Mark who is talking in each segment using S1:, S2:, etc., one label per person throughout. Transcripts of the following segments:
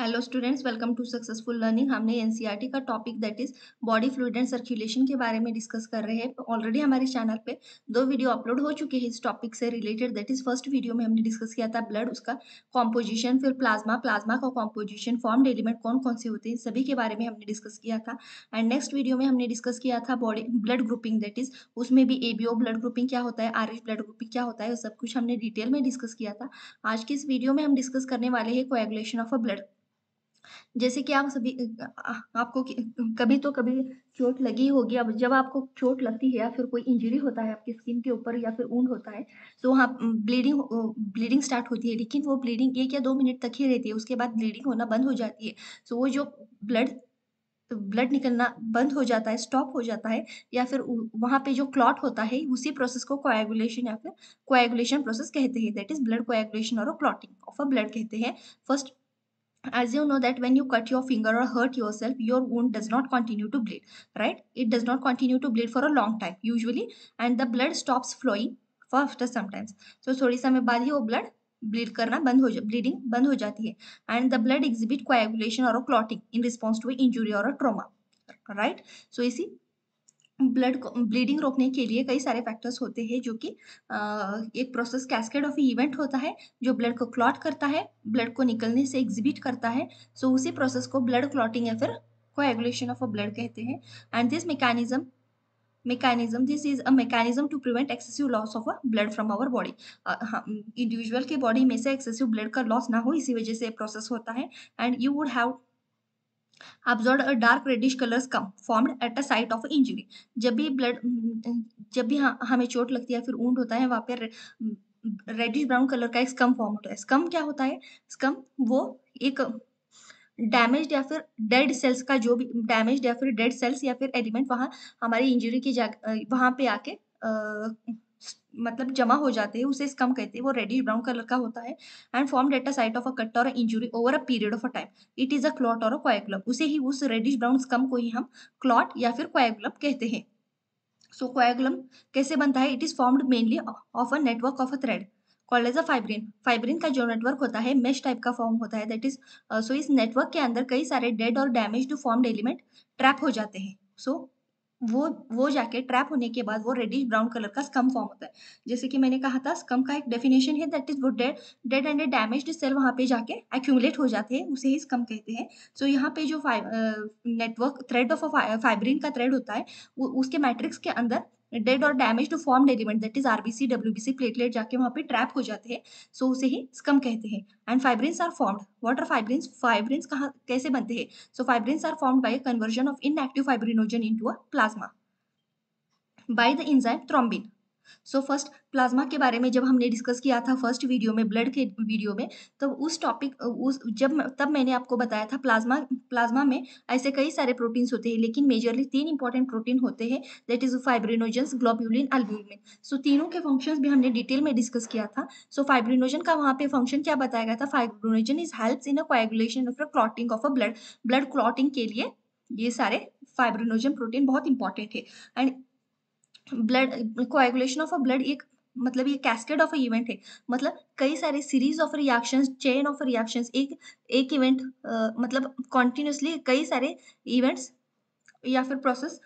S1: Hello students welcome to successful learning हमने NCERT e का topic that is body fluid and circulation के बारे में डिस्कस कर रहे हैं ऑलरेडी हमारे चैनल पे दो वीडियो अपलोड हो चुके हैं इस टॉपिक से related that is first video में हमने डिस्कस किया था ब्लड उसका कॉम्पोजिशन फिर प्लाज्मा प्लाज्मा का कॉम्पोजिशन फॉर्म एलिमेंट कौन कौन से होते हैं सभी के बारे में हमने डिस्कस किया था एंड नेक्स्ट वीडियो में हमने डिस्कस किया था body blood grouping that is उसमें भी ए ब्लड ग्रुपिंग क्या होता है आर ब्लड ग्रुपिंग क्या होता है सब कुछ हमने डिटेल में डिस्कस किया था आज के इस वीडियो में हम डिस्कस करने वाले हैं कोएगुलेशन ऑफ अ ब्लड जैसे कि आप सभी आपको कभी तो कभी चोट लगी होगी अब जब आपको चोट लगती है या फिर कोई इंजरी होता है आपकी स्किन के ऊपर या फिर ऊन होता है तो वहाँ ब्लीडिंग ब्लीडिंग स्टार्ट होती है लेकिन वो ब्लीडिंग एक या दो मिनट तक ही रहती है उसके बाद ब्लीडिंग होना बंद हो जाती है तो वो जो ब्लड ब्लड निकलना बंद हो जाता है स्टॉप हो जाता है या फिर वहाँ पे जो क्लॉट होता है उसी प्रोसेस को कोएगुलेशन या फिर कोएगुलेशन प्रोसेस कहते हैं दैट इज ब्लड कोएगुलेशन और क्लॉटिंग ऑफ अ ब्लड कहते हैं first as you know that when you cut your finger or hurt yourself your wound does not continue to bleed right it does not continue to bleed for a long time usually and the blood stops flowing for after sometimes so थोड़ी समय baad hi wo blood bleed karna band bleed bleeding band ho jati hai and the blood exhibit coagulation or a clotting in response to a injury or a trauma right so you see blood को bleeding रोकने के लिए कई सारे factors होते हैं जो कि एक प्रोसेस कैस्केड ऑफ इवेंट होता है जो ब्लड को क्लॉट करता है ब्लड को निकलने से एग्जिबिट करता है सो so, उसी प्रोसेस को ब्लड क्लॉटिंग या फिर कोएगुलेशन ऑफ अ ब्लड कहते हैं and this mechanism this is a a to prevent excessive loss of a blood from our body individual के बॉडी में से एक्सेसिव ब्लड का लॉस ना हो इसी वजह से प्रोसेस होता है and you would have absorbed a dark reddish color come formed at a site of injury जब भी ब्लड जब भी हाँ, हमें चोट लगती है फिर ऊंट होता है वहां पर रेडिश ब्राउन कलर का एक स्कम फॉर्म होता है स्कम क्या होता है स्कम वो एक डैमेज या फिर डेड सेल्स का जो भी डैमेज या फिर डेड सेल्स या फिर एलिमेंट वहां हमारी इंजरी की जा वहां पे आके मतलब जमा हो जाते हैं उसे स्कम कहते हैं वो रेडिश ब्राउन कलर का होता है and form data site of a cut और injury over a period of a time it is a clot और अ क्वाइकुलम उसे ही उस रेडिश ब्राउन स्कम को ही हम क्लॉट या फिर क्वाइकुलम कहते हैं सो क्वाइकुलम कैसे बनता है it is formed mainly of a network of a thread called as a fibrin fibrin का जो नेटवर्क होता है मेश टाइप का फॉर्म होता है दैट इज सो इस नेटवर्क के अंदर कई सारे डेड और डैमेज्ड फॉर्म्ड एलिमेंट ट्रैप हो जाते हैं सो वो वो जाके ट्रैप होने के बाद वो रेडिश ब्राउन कलर का स्कम फॉर्म होता है जैसे कि मैंने कहा था स्कम का एक डेफिनेशन है दैट इज वो dead dead and damaged cell वहाँ पे जाके एक्यूमुलेट हो जाते हैं उसे ही स्कम कहते हैं सो so, यहाँ पे जो नेटवर्क थ्रेड ऑफ फाइब्रिन का थ्रेड होता है वो उसके मैट्रिक्स के अंदर डेड और damage to form element that is RBC WBC platelet जाके वहाँ पे ट्रैप हो जाते हैं सो so, उसे ही स्कम कहते हैं and fibrins are formed are fibrins fibrins कहाँ कैसे बनते हैं so fibrins are formed by conversion of inactive fibrinogen into a plasma by the enzyme thrombin so first plasma के बारे में जब हमने डिस्कस किया था फर्स्ट वीडियो में ब्लड के वीडियो में तो उस टॉपिक उस जब तब मैंने आपको बताया था प्लाज्मा प्लाज्मा में ऐसे कई सारे प्रोटीन्स होते हैं लेकिन मेजरली तीन इंपॉर्टेंट प्रोटीन होते हैं that is fibrinogen globulin albumin so तीनों के फंक्शन भी हमने डिटेल में डिस्कस किया था सो so, फाइब्रिनोजन का वहाँ पे फंक्शन क्या बताया गया था fibrinogen is help in a coagulation of a clotting of a blood blood clotting के लिए ये सारे फाइब्रिनोजन प्रोटीन बहुत इंपॉर्टेंट है and blood coagulation of a blood एक मतलब ये कैस्केड ऑफ इवेंट है मतलब कई सारे series of reactions chain of reactions एक एक इवेंट मतलब कॉन्टिन्यूसली कई सारे इवेंट्स या फिर प्रोसेस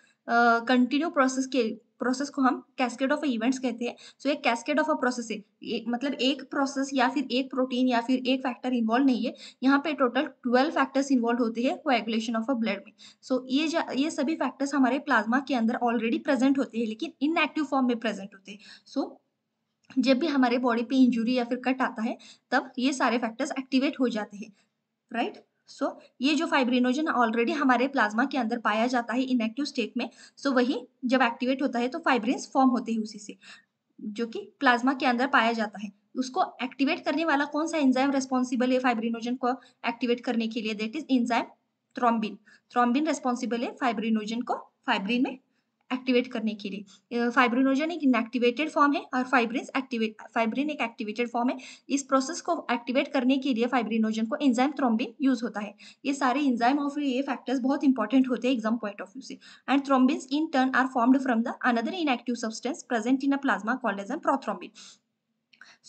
S1: कंटिन्यू प्रोसेस के प्रोसेस को हम कैस्केड ऑफ इवेंट्स कहते हैं सो so, एक कैस्केड ऑफ अ प्रोसेस है मतलब एक प्रोसेस या फिर एक प्रोटीन या फिर एक फैक्टर इन्वॉल्व नहीं है यहाँ पे टोटल ट्वेल्व फैक्टर्स इन्वॉल्व होते हैं कोएगुलेशन ऑफ अ ब्लड में सो so, ये ये सभी फैक्टर्स हमारे प्लाज्मा के अंदर ऑलरेडी प्रेजेंट होते हैं लेकिन इनएक्टिव फॉर्म में प्रेजेंट होते हैं सो so, जब भी हमारे बॉडी पे इंजुरी या फिर कट आता है तब ये सारे फैक्टर्स एक्टिवेट हो जाते हैं राइट right? सो so, ये जो फाइब्रिनोजन ऑलरेडी हमारे प्लाज्मा के अंदर पाया जाता है इनएक्टिव स्टेट में सो so वही जब एक्टिवेट होता है तो फाइब्रिन्स फॉर्म होते हैं उसी से जो कि प्लाज्मा के अंदर पाया जाता है उसको एक्टिवेट करने वाला कौन सा एंजाइम रेस्पॉन्सिबल है फाइब्रिनोजन को एक्टिवेट करने के लिए that is enzyme thrombin thrombin responsible है फाइब्रिनोजन को फाइब्रिन में एक्टिवेट करने के लिए फाइब्रिनोजन एक इनएक्टिवेटेड फॉर्म है और फाइब्रिन एक्टिवेट फाइब्रिन एक एक्टिवेटेड फॉर्म है इस प्रोसेस को एक्टिवेट करने के लिए फाइब्रिनोजन को एंजाइम थ्रोम्बिन यूज होता है ये सारे एंजाइम ऑफ ये फैक्टर्स बहुत इंपॉर्टेंट होते हैं एग्जाम पॉइंट ऑफ व्यू से and thrombin in turn are formed from the another inactive substance present in a plasma called as an prothrombin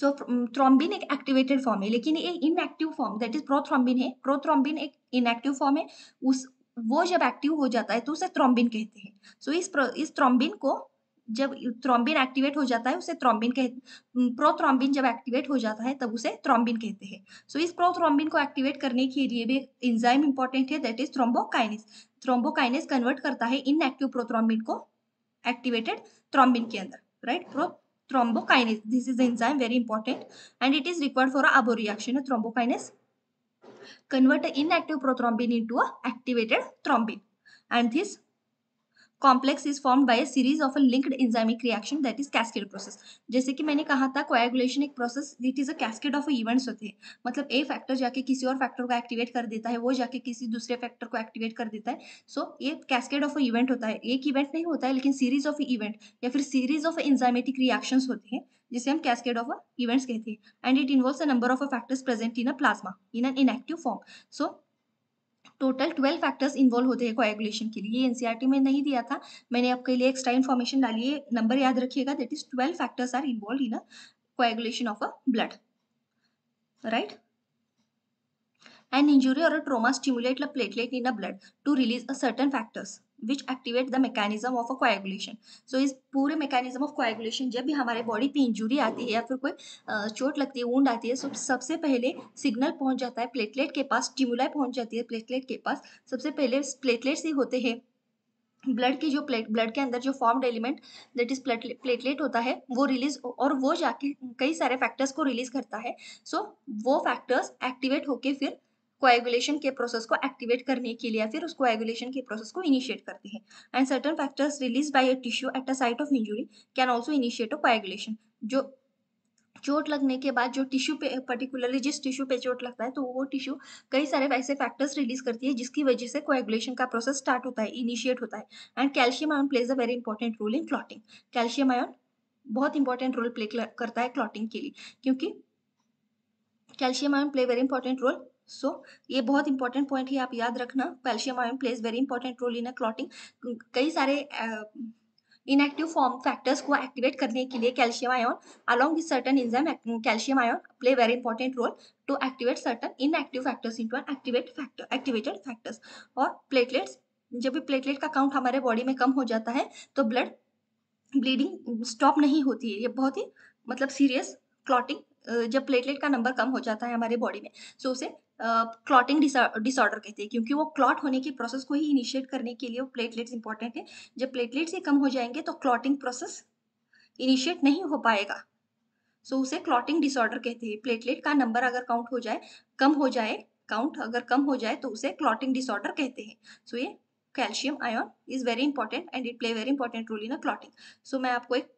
S1: so thrombin एक एक्टिवेटेड फॉर्म है लेकिन ये inactive form that is prothrombin है prothrombin एक inactive form है उस वो जब एक्टिव हो जाता है तो उसे थ्रोम्बिन कहते हैं सो so, इस प्र, इस थ्रोम्बिन को जब थ्रोम्बिन एक्टिवेट हो जाता है उसे थ्रोम्बिन कह प्रोथ्रोम्बिन जब एक्टिवेट हो जाता है तब उसे थ्रोम्बिन कहते हैं सो so, इस प्रोथ्रोम्बिन को एक्टिवेट करने के लिए भी इंजाइम इंपॉर्टेंट है that is thrombokinase thrombokinase convert करता है इन एक्टिव प्रोथ्रोम्बिन को एक्टिवेटेड थ्रोम्बिन के अंदर right pro thrombokinase this is enzyme very important and it is is for अबोरिएक्शन a Convert an inactive prothrombin into a activated thrombin. And this complex is form by series of a linked enzymic reaction that is cascade process जैसे कि मैंने कहा था coagulation एक process it is a cascade of events होते हैं मतलब ए factor जाके किसी और फैक्टर को एक्टिवेट कर देता है वो जाके किसी दूसरे फैक्टर को एक्टिवेट कर देता है सो so, ये कैस्केड ऑफ इवेंट होता है एक इवेंट नहीं होता है लेकिन सीरीज ऑफ इवेंट या फिर सीरीज ऑफ एंजाइमेटिक रिएक्शन होते हैं जिसे हम कैस्केड ऑफ इवेंट्स कहते हैं and it involves a number of factors present in a plasma in an inactive form so total twelve factors involve होते हैं कोएगुलेशन के लिए ये एनसीईआरटी में नहीं दिया था मैंने आपके लिए एक्स्ट्रा इन्फॉर्मेशन डाली है नंबर याद रखिएगा that is twelve factors are involve in a coagulation of a blood right and injury और a trauma stimulate a platelet in a blood to release a certain factors which activate the mechanism of a coagulation so इस पूरे mechanism of coagulation जब भी हमारे body पे injury आती है या फिर कोई चोट लगती है ऊंड आती है सब सबसे पहले सिग्नल पहुंच जाता है प्लेटलेट के पास स्टिमुलाई पहुंच जाती है प्लेटलेट के पास सबसे पहले प्लेटलेट से होते हैं ब्लड के जो प्लेट ब्लड के अंदर जो formed element that is platelet होता है वो रिलीज और वो जाके कई सारे फैक्टर्स को रिलीज करता है सो so, वो फैक्टर्स एक्टिवेट होके फिर कोएगुलेशन के प्रोसेस को एक्टिवेट करने के लिए या फिर उस कोएगुलेशन के प्रोसेस को इनिशिएट करते हैं and certain factors release by a tissue at a site of injury can also initiate a coagulation जो चोट लगने के बाद जो टिश्यू पे पर्टिकुलरली जिस टिश्यू पे चोट लगता है तो वो टिश्यू कई सारे ऐसे फैक्टर्स रिलीज करती है जिसकी वजह से कोएगुलेशन का प्रोसेस स्टार्ट होता है इनिशिएट होता है and calcium ion plays a very important role in clotting calcium ion बहुत इंपॉर्टेंट रोल प्ले करता है क्लॉटिंग के लिए क्योंकि calcium ion play very important role so so, ये बहुत इंपॉर्टेंट पॉइंट है आप याद रखना calcium ion plays very important role in a clotting कई सारे इनएक्टिव फॉर्म फैक्टर्स को एक्टिवेट करने के लिए calcium ion along with certain enzyme calcium ion play very important role to activate certain inactive factors into an activate factor activated factors और platelets जब भी platelet का काउंट हमारे बॉडी में कम हो जाता है तो ब्लड ब्लीडिंग स्टॉप नहीं होती है ये बहुत ही मतलब सीरियस क्लॉटिंग जब प्लेटलेट का नंबर कम हो जाता है हमारे बॉडी में सो तो उसे क्लॉटिंग डिसऑर्डर कहते हैं क्योंकि वो क्लॉट होने की प्रोसेस को ही इनिशिएट करने के लिए वो प्लेटलेट्स इंपॉर्टेंट है जब प्लेटलेट्स ये कम हो जाएंगे तो क्लॉटिंग प्रोसेस इनिशिएट नहीं हो पाएगा सो so, उसे क्लॉटिंग डिसऑर्डर कहते हैं प्लेटलेट का नंबर अगर काउंट हो जाए कम हो जाए काउंट अगर कम हो जाए तो उसे क्लॉटिंग डिसऑर्डर कहते हैं सो so, ये calcium ion is very important and it play very important role in a clotting so मैं आपको एक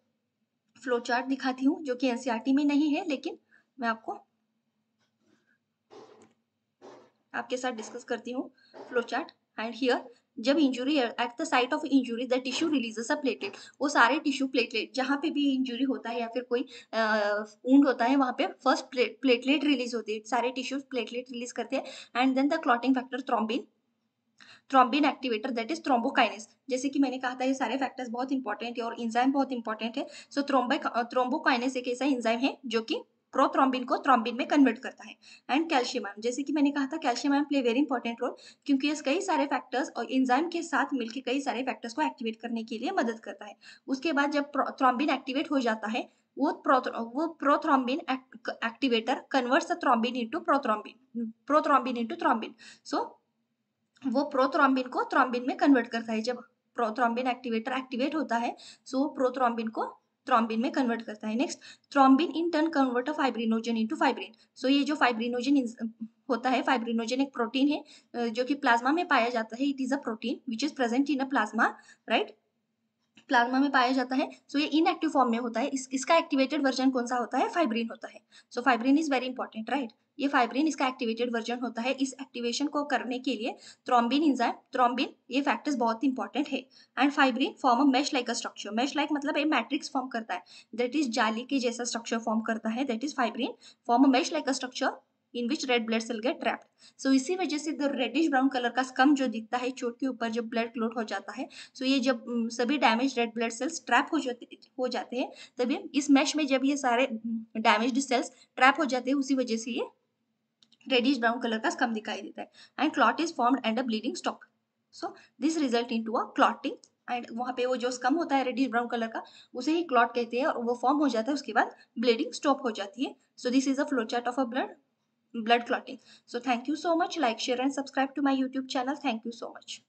S1: फ्लो चार्ट दिखाती हूँ जो कि एनसीईआरटी e में नहीं है लेकिन मैं आपको आपके साथ डिस्कस करती हूँ फ्लो चार्ट एंड हियर जब injury at the site of injury the tissue releases a platelet वो सारे टिश्यू प्लेटलेट जहाँ पे भी इंजुरी होता है या फिर कोई ऊंड होता है वहाँ पे फर्स्ट प्लेटलेट रिलीज होती है सारे टिश्यूज प्लेटलेट रिलीज करते हैं and then the clotting factor thrombin thrombin activator that is thrombokinase जैसे कि मैंने कहा था ये सारे फैक्टर्स बहुत इंपॉर्टेंट है और इंजाइम बहुत इंपॉर्टेंट है सो थ्रोम्बो थ्रोम्बोकाइनेस एक ऐसा इंजाइम है जो कि प्रोथ्रॉम्बिन को थ्रॉम्बिन में कन्वर्ट करता है एंड कैल्शियम आयन जैसे कि मैंने कहा था calcium ion play very important role क्योंकि ये कई सारे फैक्टर्स और इंजाइम के साथ मिलकर कई सारे फैक्टर्स को एक्टिवेट करने के लिए मदद करता है उसके बाद जब थ्रॉम्बिन एक्टिवेट हो जाता है वो प्रो वो prothrombin activator converts the thrombin into prothrombin prothrombin into thrombin so वो प्रोथ्रॉम्बिन को थ्रॉम्बिन में कन्वर्ट करता है जब प्रोथ्रॉम्बिन एक्टिवेटर एक्टिवेट होता है सो प्रोथ्रॉम्बिन को थ्रॉम्बिन में कन्वर्ट करता है next thrombin in turn convert a fibrinogen into fibrin so ये जो फाइब्रिनोजन होता है फाइब्रिनोजन एक प्रोटीन है जो कि प्लाज्मा में पाया जाता है it is a protein which is present in a plasma right plasma में पाया जाता है सो so ये इनएक्टिव फॉर्म में होता है इस, इसका एक्टिवेटेड वर्जन कौन सा होता है फाइब्रीन होता है so fibrin is very important right ये फाइब्रीन इसका एक्टिवेटेड वर्जन होता है इस एक्टिवेशन को करने के लिए थ्रोम्बिन इंजाइम थ्रोम्बिन ये फैक्टर्स बहुत इंपॉर्टेंट है and fibrin form a mesh like a structure mesh like मतलब ये मैट्रिक्स फॉर्म करता है दैट इज जाली के जैसा स्ट्रक्चर फॉर्म करता है that is fibrin form a mesh like a structure in which red blood cell get trapped so इसी वजह से इधर रेडिश ब्राउन कलर का स्कम जो दिखता है चोट के ऊपर जब ब्लड क्लोट हो जाता है सो so ये जब सभी damage red blood cells trap हो जाते हो जाते हैं तभी इस मैश में जब ये सारे डैमेज सेल्स ट्रैप हो जाते हैं उसी वजह से ये रेडिश ब्राउन कलर का स्कम दिखाई देता है and clot is form and a bleeding stop so this result into a clotting and वहाँ पे वो जो स्कम होता है रेडिश ब्राउन कलर का उसे ही क्लॉट कहते हैं और वो फॉर्म हो जाता है उसके बाद ब्लीडिंग स्टॉप हो जाती है so this is a flow chart of a blood blood clotting. So thank you so much. Like, share and subscribe to my YouTube channel. Thank you so much.